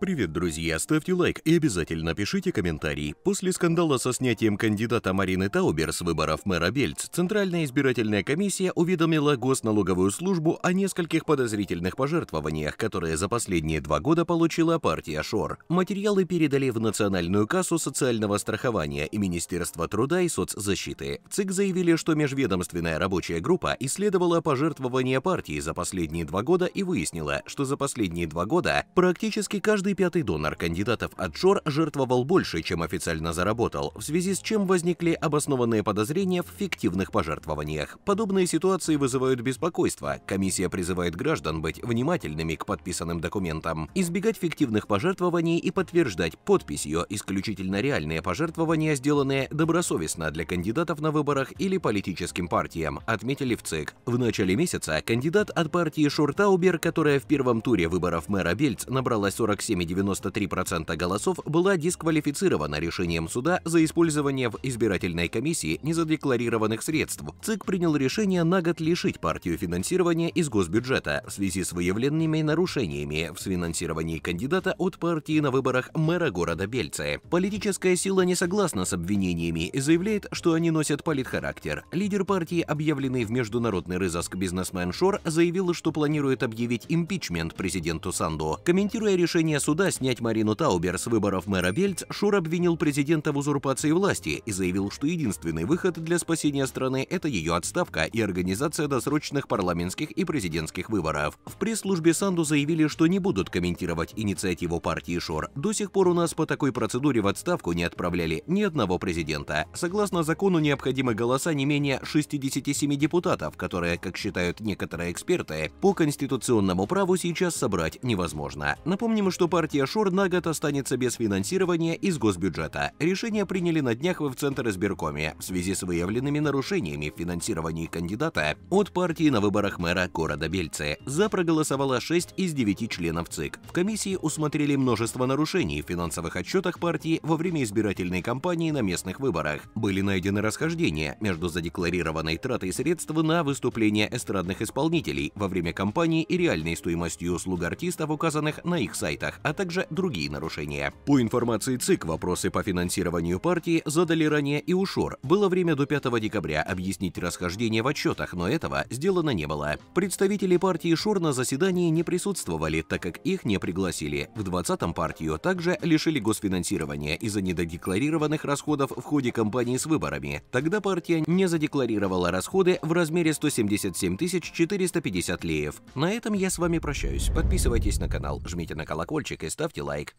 Привет, друзья! Ставьте лайк и обязательно пишите комментарий. После скандала со снятием кандидата Марины Таубер с выборов мэра Бельц, Центральная избирательная комиссия уведомила Госналоговую службу о нескольких подозрительных пожертвованиях, которые за последние два года получила партия ШОР. Материалы передали в Национальную кассу социального страхования и Министерство труда и соцзащиты. ЦИК заявили, что межведомственная рабочая группа исследовала пожертвования партии за последние два года и выяснила, что за последние два года практически каждый каждый пятый донор кандидатов от ШОР жертвовал больше, чем официально заработал, в связи с чем возникли обоснованные подозрения в фиктивных пожертвованиях. Подобные ситуации вызывают беспокойство. Комиссия призывает граждан быть внимательными к подписанным документам, избегать фиктивных пожертвований и подтверждать подписью исключительно реальные пожертвования, сделанные добросовестно для кандидатов на выборах или политическим партиям, отметили в ЦИК. В начале месяца кандидат от партии Шортаубер, которая в первом туре выборов мэра Бельц набралась 47 голосами 93% голосов была дисквалифицирована решением суда за использование в избирательной комиссии незадекларированных средств. ЦИК принял решение на год лишить партию финансирования из госбюджета в связи с выявленными нарушениями в финансировании кандидата от партии на выборах мэра города Бельце. Политическая сила не согласна с обвинениями и заявляет, что они носят политхарактер. Лидер партии, объявленный в международный розыск бизнесмен Шор, заявил, что планирует объявить импичмент президенту Санду. Комментируя решение суда суда снять Марину Таубер с выборов мэра Бельц, Шур обвинил президента в узурпации власти и заявил, что единственный выход для спасения страны – это ее отставка и организация досрочных парламентских и президентских выборов. В пресс-службе Санду заявили, что не будут комментировать инициативу партии Шор. До сих пор у нас по такой процедуре в отставку не отправляли ни одного президента. Согласно закону, необходимы голоса не менее 67 депутатов, которые, как считают некоторые эксперты, по конституционному праву сейчас собрать невозможно. Напомним, что по партия Шор на год останется без финансирования из госбюджета. Решение приняли на днях в Центр избиркоме в связи с выявленными нарушениями в финансировании кандидата от партии на выборах мэра города Бельцы. За проголосовало 6 из 9 членов ЦИК. В комиссии усмотрели множество нарушений в финансовых отчетах партии во время избирательной кампании на местных выборах. Были найдены расхождения между задекларированной тратой средств на выступления эстрадных исполнителей во время кампании и реальной стоимостью услуг артистов, указанных на их сайтах, а также другие нарушения. По информации ЦИК, вопросы по финансированию партии задали ранее и УШОР. Было время до 5 декабря объяснить расхождение в отчетах, но этого сделано не было. Представители партии ШОР на заседании не присутствовали, так как их не пригласили. В 20-м партию также лишили госфинансирования из-за недодекларированных расходов в ходе кампании с выборами. Тогда партия не задекларировала расходы в размере 177 450 леев. На этом я с вами прощаюсь. Подписывайтесь на канал, жмите на колокольчик, и ставьте лайк.